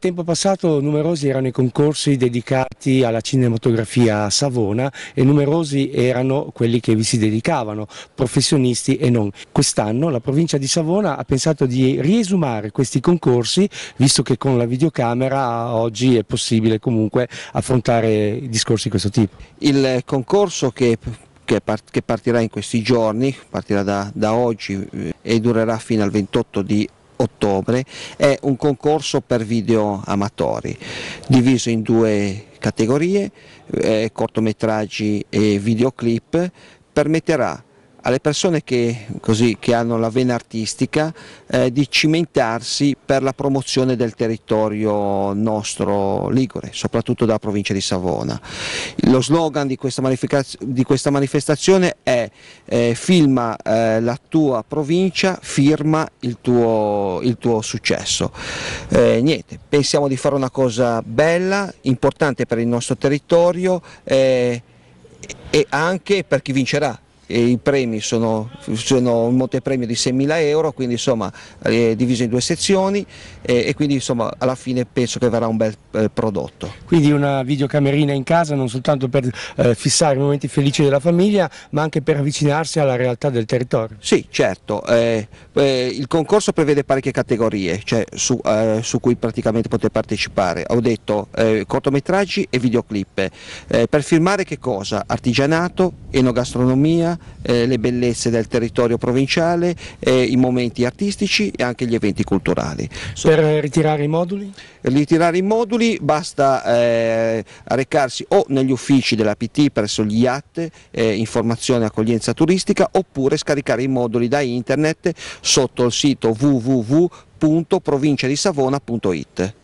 Tempo passato numerosi erano i concorsi dedicati alla cinematografia a Savona e numerosi erano quelli che vi si dedicavano, professionisti e non. Quest'anno la provincia di Savona ha pensato di riesumare questi concorsi, visto che con la videocamera oggi è possibile comunque affrontare discorsi di questo tipo. Il concorso che che, partirà in questi giorni, partirà da, da oggi eh, e durerà fino al 28 di ottobre è un concorso per video amatori diviso in due categorie, eh, cortometraggi e videoclip, permetterà alle persone che, così, che, hanno la vena artistica eh, di cimentarsi per la promozione del territorio nostro Ligure, soprattutto della provincia di Savona. Lo slogan di questa, di questa manifestazione è eh, filma eh, la tua provincia, firma il tuo, il tuo successo. Eh, niente, pensiamo di fare una cosa bella, importante per il nostro territorio eh, e anche per chi vincerà i premi sono, sono un montepremio di 6.000 euro, quindi insomma è eh, diviso in due sezioni e, e quindi insomma alla fine penso che verrà un bel eh, prodotto. Quindi una videocamerina in casa non soltanto per eh, fissare i momenti felici della famiglia ma anche per avvicinarsi alla realtà del territorio. Sì, certo, eh, eh il concorso prevede parecchie categorie cioè, su, eh, su, cui praticamente poter partecipare, ho detto cortometraggi e videoclip, per firmare che cosa? Artigianato, enogastronomia, eh, le bellezze del territorio provinciale, eh, i momenti artistici e anche gli eventi culturali. Per eh, ritirare i moduli? Ritirare i moduli basta eh, recarsi o negli uffici dell'APT presso gli IAT, eh, informazione e accoglienza turistica, oppure scaricare i moduli da internet sotto il sito www.provinciadisavona.it.